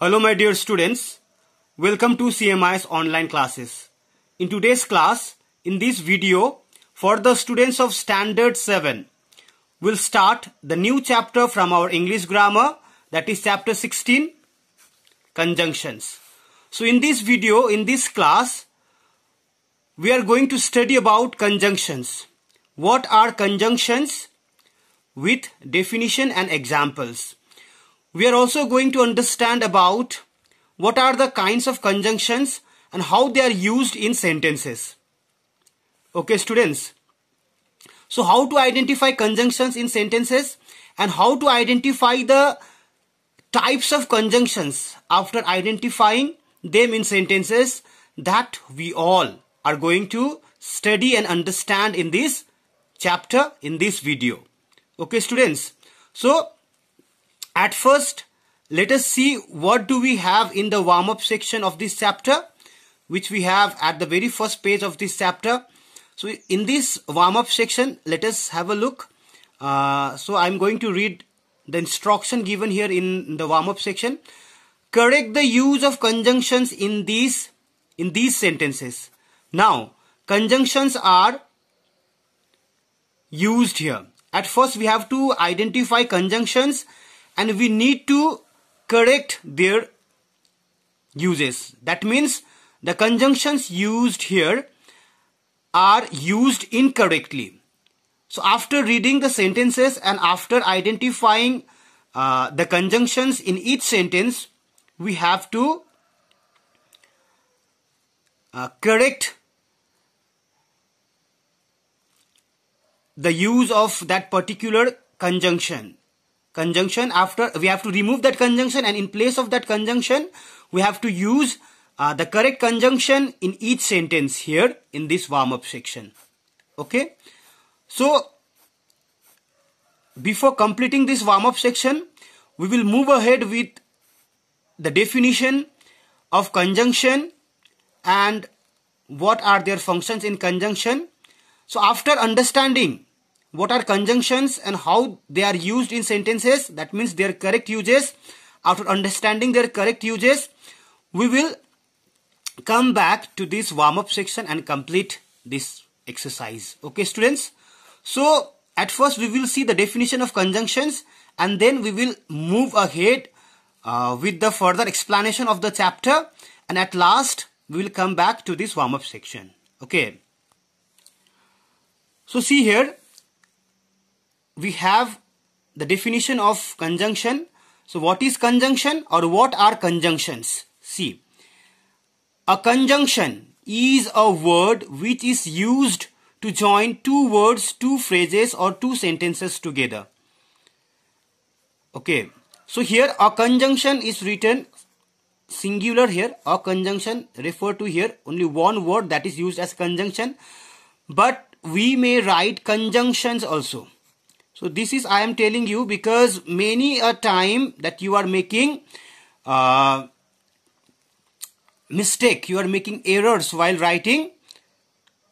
Hello my dear students, welcome to CMI's online classes. In today's class, in this video, for the students of standard 7, we'll start the new chapter from our English grammar that is chapter 16, conjunctions. So in this video, in this class, we are going to study about conjunctions. What are conjunctions? With definition and examples. We are also going to understand about what are the kinds of conjunctions and how they are used in sentences. Okay, students. So how to identify conjunctions in sentences and how to identify the types of conjunctions after identifying them in sentences that we all are going to study and understand in this chapter in this video. Okay, students. So at first, let us see what do we have in the warm-up section of this chapter, which we have at the very first page of this chapter. So in this warm-up section, let us have a look. Uh, so I'm going to read the instruction given here in the warm-up section. Correct the use of conjunctions in these in these sentences. Now, conjunctions are used here. At first, we have to identify conjunctions and we need to correct their uses. That means the conjunctions used here are used incorrectly. So after reading the sentences and after identifying uh, the conjunctions in each sentence, we have to uh, correct the use of that particular conjunction conjunction after we have to remove that conjunction and in place of that conjunction we have to use uh, the correct conjunction in each sentence here in this warm-up section okay so before completing this warm-up section we will move ahead with the definition of conjunction and what are their functions in conjunction so after understanding what are conjunctions and how they are used in sentences that means their correct uses after understanding their correct uses we will come back to this warm-up section and complete this exercise okay students so at first we will see the definition of conjunctions and then we will move ahead uh, with the further explanation of the chapter and at last we will come back to this warm-up section okay so see here we have the definition of conjunction. So what is conjunction or what are conjunctions? See, a conjunction is a word which is used to join two words, two phrases or two sentences together. Okay, so here a conjunction is written singular here, a conjunction refer to here only one word that is used as conjunction. But we may write conjunctions also. So this is I am telling you because many a time that you are making uh, mistake, you are making errors while writing,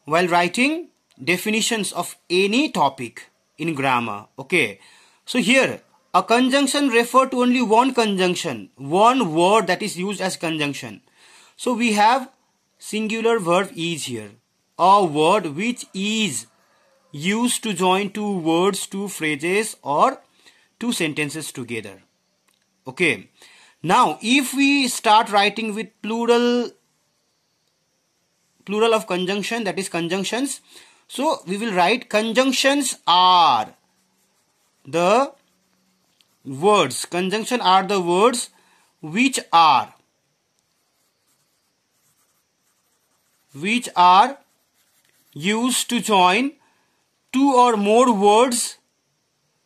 while writing definitions of any topic in grammar. Okay. So here a conjunction refer to only one conjunction, one word that is used as conjunction. So we have singular verb is here, a word which is used to join two words, two phrases or two sentences together. Okay. Now, if we start writing with plural, plural of conjunction, that is conjunctions. So, we will write conjunctions are the words. Conjunction are the words which are which are used to join two or more words,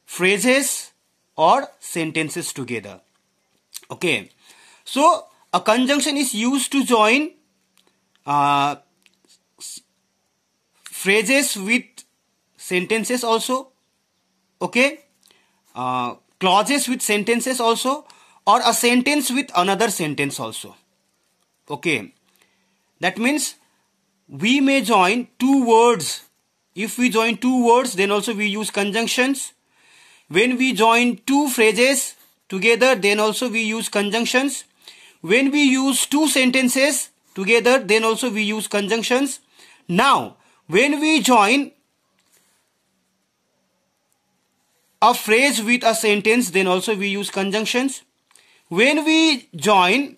phrases or sentences together. Okay. So, a conjunction is used to join uh, phrases with sentences also. Okay. Uh, clauses with sentences also or a sentence with another sentence also. Okay. That means we may join two words if we join two words, then also we use conjunctions. When we join two phrases together, then also we use conjunctions. When we use two sentences together, then also we use conjunctions. Now, when we join a phrase with a sentence, then also we use conjunctions. When we join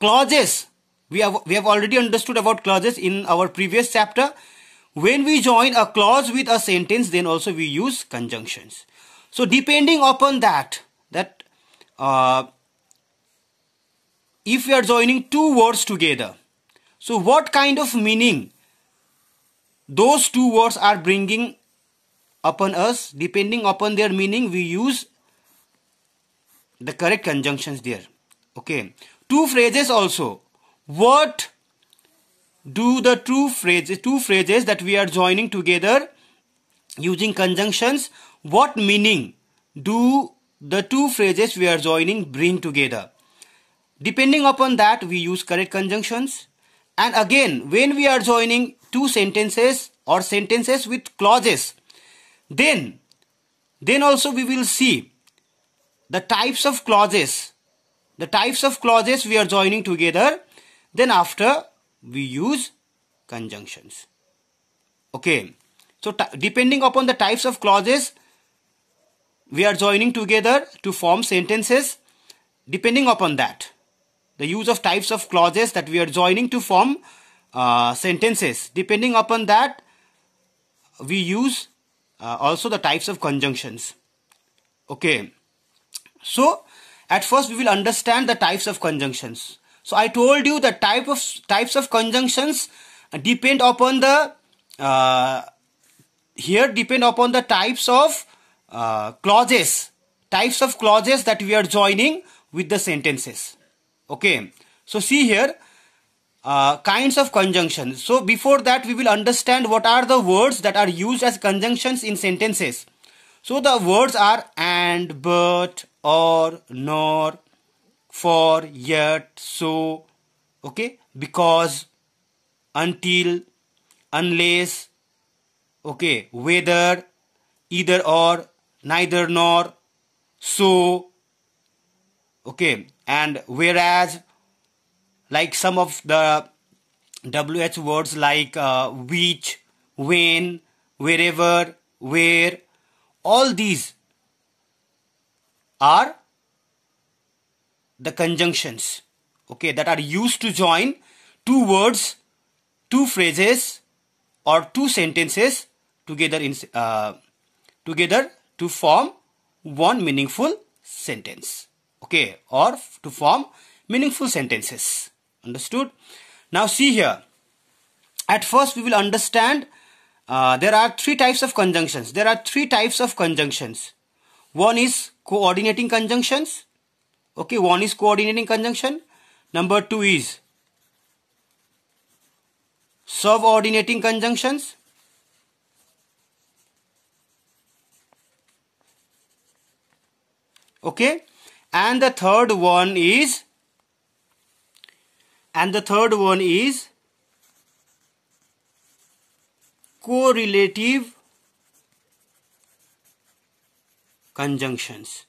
clauses, we have, we have already understood about clauses in our previous chapter. When we join a clause with a sentence, then also we use conjunctions. So depending upon that, that uh, if we are joining two words together, so what kind of meaning those two words are bringing upon us, depending upon their meaning, we use the correct conjunctions there. Okay. Two phrases also. What do the two phrases two phrases that we are joining together using conjunctions what meaning do the two phrases we are joining bring together depending upon that we use correct conjunctions and again when we are joining two sentences or sentences with clauses then then also we will see the types of clauses the types of clauses we are joining together then after we use conjunctions. Okay. So depending upon the types of clauses, we are joining together to form sentences. Depending upon that, the use of types of clauses that we are joining to form uh, sentences. Depending upon that, we use uh, also the types of conjunctions. Okay. So, at first we will understand the types of conjunctions. So I told you the type of types of conjunctions depend upon the uh, here depend upon the types of uh, clauses types of clauses that we are joining with the sentences okay so see here uh, kinds of conjunctions so before that we will understand what are the words that are used as conjunctions in sentences so the words are and but or nor for, yet, so, okay, because, until, unless, okay, whether, either or, neither nor, so, okay, and whereas, like some of the WH words like uh, which, when, wherever, where, all these are the conjunctions okay that are used to join two words two phrases or two sentences together in uh, together to form one meaningful sentence okay or to form meaningful sentences understood now see here at first we will understand uh, there are three types of conjunctions there are three types of conjunctions one is coordinating conjunctions Okay, one is coordinating conjunction. Number two is subordinating conjunctions. Okay, and the third one is and the third one is correlative conjunctions.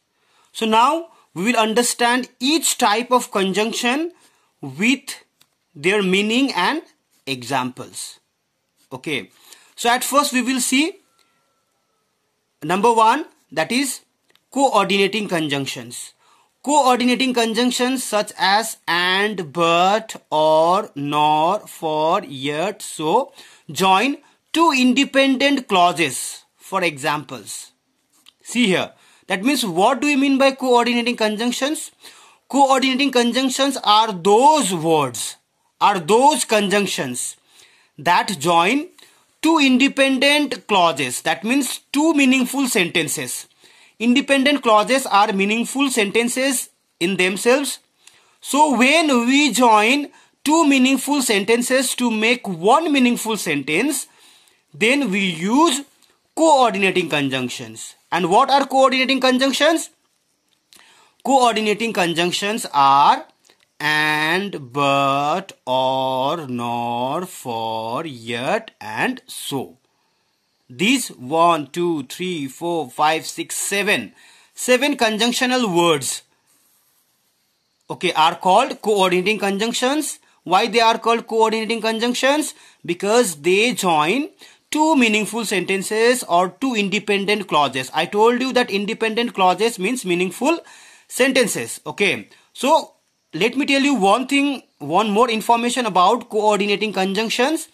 So now we will understand each type of conjunction with their meaning and examples. Okay. So at first we will see number one that is coordinating conjunctions. Coordinating conjunctions such as and, but, or, nor, for, yet, so join two independent clauses for examples. See here that means what do we mean by coordinating conjunctions? Coordinating conjunctions are those words, are those conjunctions that join two independent clauses. That means two meaningful sentences. Independent clauses are meaningful sentences in themselves. So when we join two meaningful sentences to make one meaningful sentence, then we use coordinating conjunctions. And what are coordinating conjunctions? Coordinating conjunctions are and, but, or, nor, for, yet, and so. These 1, 2, 3, 4, 5, 6, 7. 7 conjunctional words. Okay, are called coordinating conjunctions. Why they are called coordinating conjunctions? Because they join two meaningful sentences or two independent clauses. I told you that independent clauses means meaningful sentences. Okay. So let me tell you one thing, one more information about coordinating conjunctions.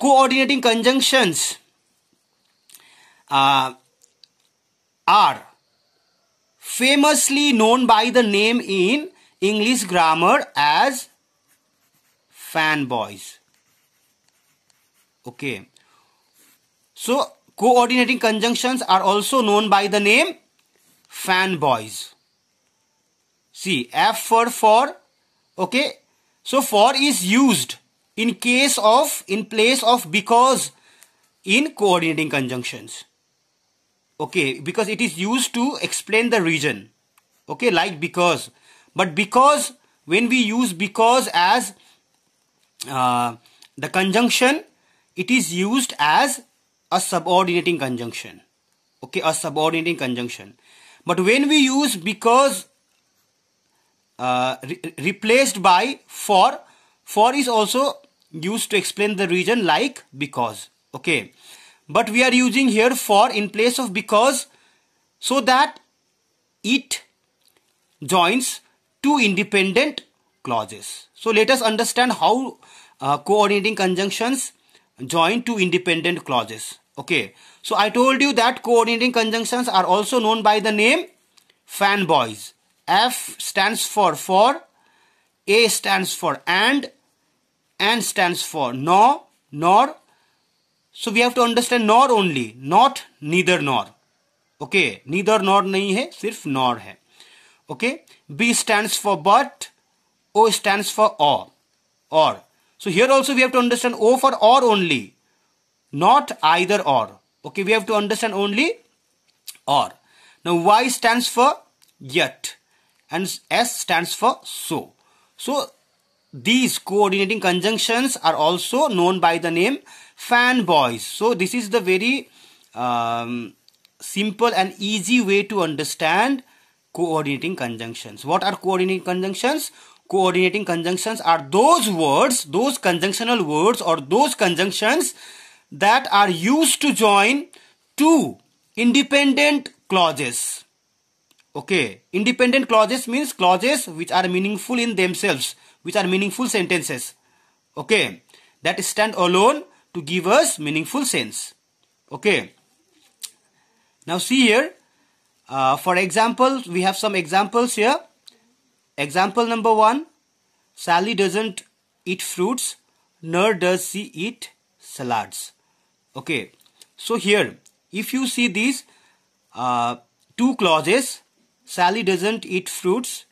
Coordinating conjunctions uh, are famously known by the name in English grammar as fanboys. Okay so coordinating conjunctions are also known by the name fanboys. See F for for okay. So for is used in case of in place of because in coordinating conjunctions. Okay because it is used to explain the region. Okay like because but because when we use because as uh, the conjunction it is used as a subordinating conjunction. Okay, a subordinating conjunction. But when we use because uh, re replaced by for, for is also used to explain the reason like because. Okay, but we are using here for in place of because so that it joins two independent clauses. So let us understand how uh, coordinating conjunctions join two independent clauses. Okay, so I told you that coordinating conjunctions are also known by the name fanboys. F stands for for, A stands for and, and stands for no, nor. So we have to understand nor only, not neither nor. Okay, neither nor नहीं है सिर्फ nor है. Okay, B stands for but, O stands for or, or. So here also we have to understand O for or only not either or. Okay, we have to understand only or. Now, Y stands for yet and S stands for so. So, these coordinating conjunctions are also known by the name fanboys. So, this is the very um, simple and easy way to understand coordinating conjunctions. What are coordinating conjunctions? Coordinating conjunctions are those words, those conjunctional words or those conjunctions that are used to join two independent clauses. Okay, independent clauses means clauses which are meaningful in themselves, which are meaningful sentences. Okay, that stand alone to give us meaningful sense. Okay, now see here, uh, for example, we have some examples here. Example number one Sally doesn't eat fruits, nor does she eat salads. Okay. So here, if you see these uh, two clauses, Sally doesn't eat fruits.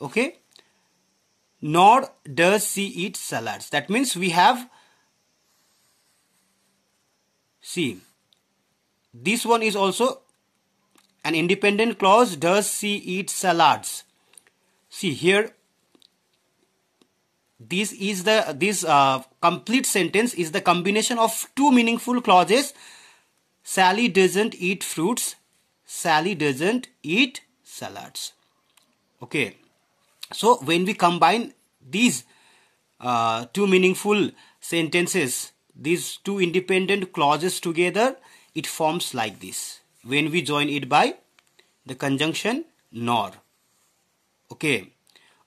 Okay. Nor does she eat salads. That means we have, see, this one is also an independent clause. Does she eat salads? See here this is the this uh, complete sentence is the combination of two meaningful clauses. Sally doesn't eat fruits. Sally doesn't eat salads. Okay. So when we combine these uh, two meaningful sentences, these two independent clauses together, it forms like this. When we join it by the conjunction nor. Okay.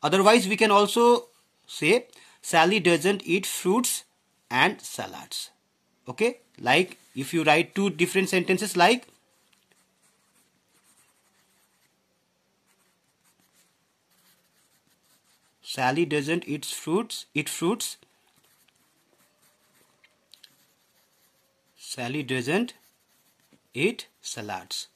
Otherwise, we can also say Sally doesn't eat fruits and salads. Okay, like if you write two different sentences like Sally doesn't eat fruits, eat fruits. Sally doesn't eat salads.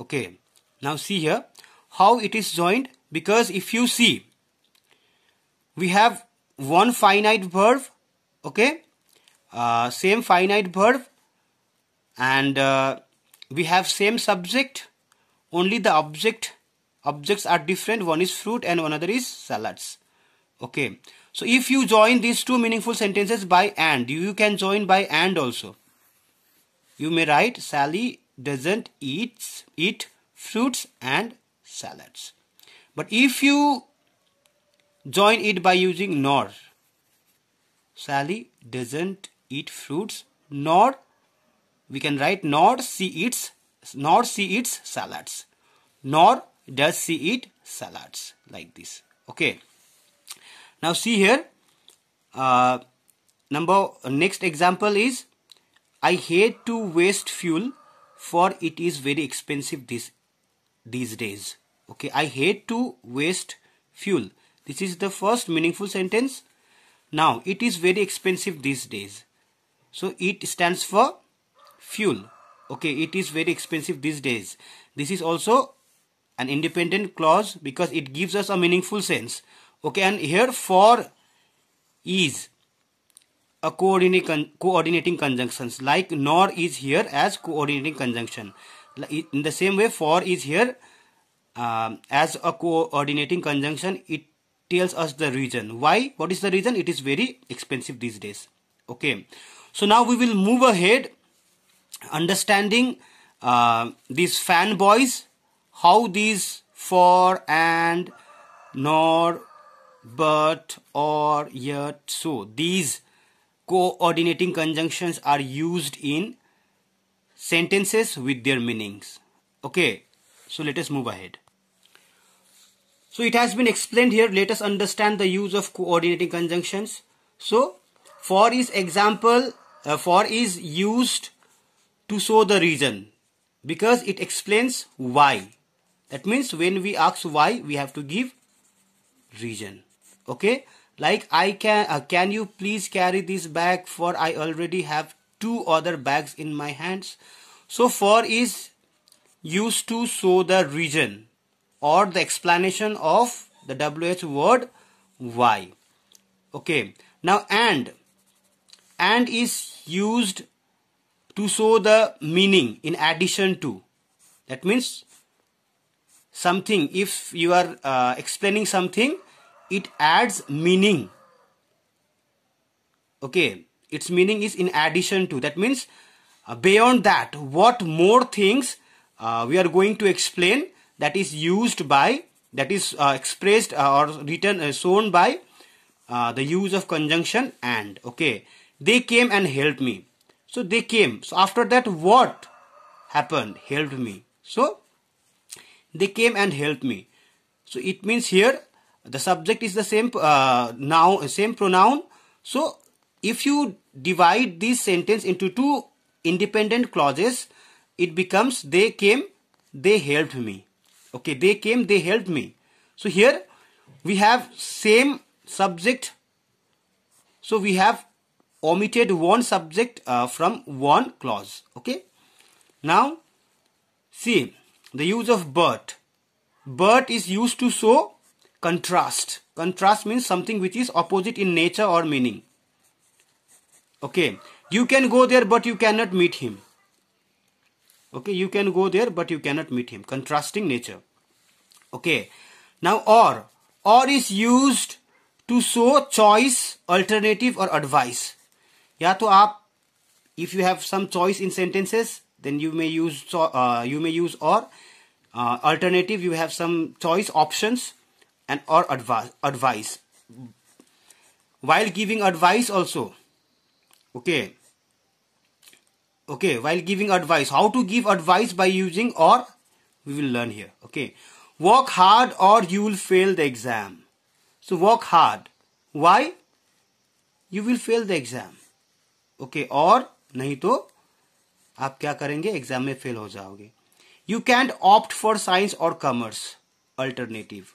Okay, now see here how it is joined because if you see we have one finite verb okay uh, same finite verb and uh, we have same subject only the object objects are different one is fruit and another is salads okay so if you join these two meaningful sentences by and you can join by and also you may write sally doesn't eat eat fruits and salads but if you Join it by using nor. Sally doesn't eat fruits nor we can write nor she eats nor she eats salads nor does she eat salads like this okay now see here uh, number next example is I hate to waste fuel for it is very expensive this these days okay I hate to waste fuel this is the first meaningful sentence. Now, it is very expensive these days. So, it stands for fuel. Okay, it is very expensive these days. This is also an independent clause because it gives us a meaningful sense. Okay, and here for is a coordinating conjunctions like nor is here as coordinating conjunction. In the same way for is here um, as a coordinating conjunction it tells us the reason. Why? What is the reason? It is very expensive these days. Okay. So now we will move ahead understanding uh, these fanboys, how these for and nor but or yet so these coordinating conjunctions are used in sentences with their meanings okay so let us move ahead so it has been explained here. Let us understand the use of coordinating conjunctions. So for is example, uh, for is used to show the reason because it explains why. That means when we ask why, we have to give reason. Okay, like I can, uh, can you please carry this bag for I already have two other bags in my hands. So for is used to show the reason or the explanation of the WH word why. Okay. Now and. And is used to show the meaning in addition to. That means something. If you are uh, explaining something, it adds meaning. Okay. Its meaning is in addition to. That means uh, beyond that, what more things uh, we are going to explain that is used by that is uh, expressed uh, or written uh, shown by uh, the use of conjunction and okay they came and helped me so they came so after that what happened helped me so they came and helped me so it means here the subject is the same uh, now same pronoun so if you divide this sentence into two independent clauses it becomes they came they helped me okay they came they helped me so here we have same subject so we have omitted one subject uh, from one clause okay now see the use of but but is used to show contrast contrast means something which is opposite in nature or meaning okay you can go there but you cannot meet him okay you can go there but you cannot meet him contrasting nature okay now or or is used to show choice alternative or advice Ya, to आप if you have some choice in sentences then you may use uh, you may use or uh, alternative you have some choice options and or advice advice while giving advice also okay okay while giving advice how to give advice by using or we will learn here okay work hard or you will fail the exam so work hard why you will fail the exam okay or, नहीं तो आप क्या करेंगे exam में fail हो जाओगे you can't opt for science और commerce alternative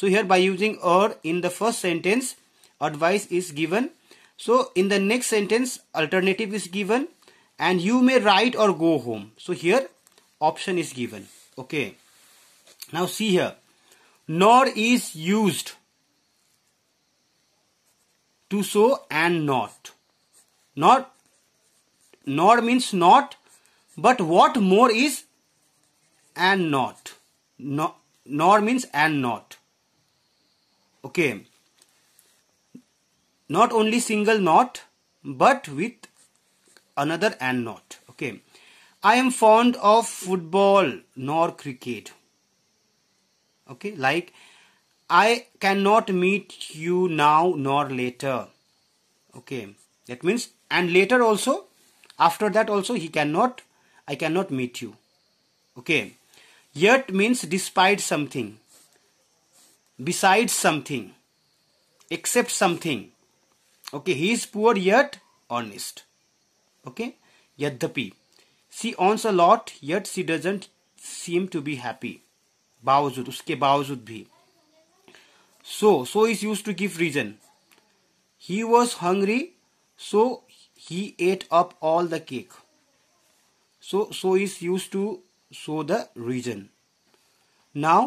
so here by using or in the first sentence advice is given so in the next sentence alternative is given and you may write or go home so here option is given okay now see here nor is used to so and not not nor means not but what more is and not no, nor means and not okay not only single not but with another and not okay i am fond of football nor cricket okay like i cannot meet you now nor later okay that means and later also after that also he cannot i cannot meet you okay yet means despite something besides something except something okay he is poor yet honest okay yadapi she owns a lot yet she doesn't seem to be happy bawajood uske bawajood bhi so so is used to give reason he was hungry so he ate up all the cake so so is used to show the reason now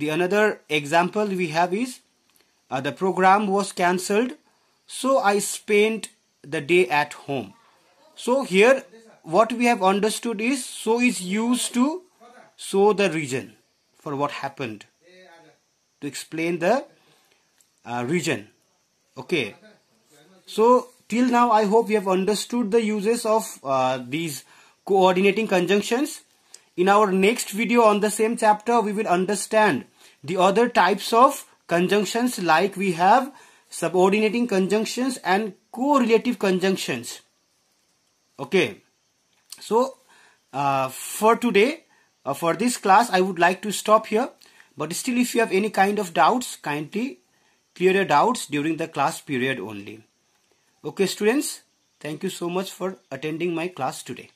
the another example we have is uh, the program was cancelled so i spent the day at home so here what we have understood is so is used to show the reason for what happened to explain the uh, region okay so till now i hope you have understood the uses of uh, these coordinating conjunctions in our next video on the same chapter we will understand the other types of conjunctions like we have subordinating conjunctions and correlative conjunctions okay so uh, for today uh, for this class i would like to stop here but still if you have any kind of doubts kindly clear your doubts during the class period only okay students thank you so much for attending my class today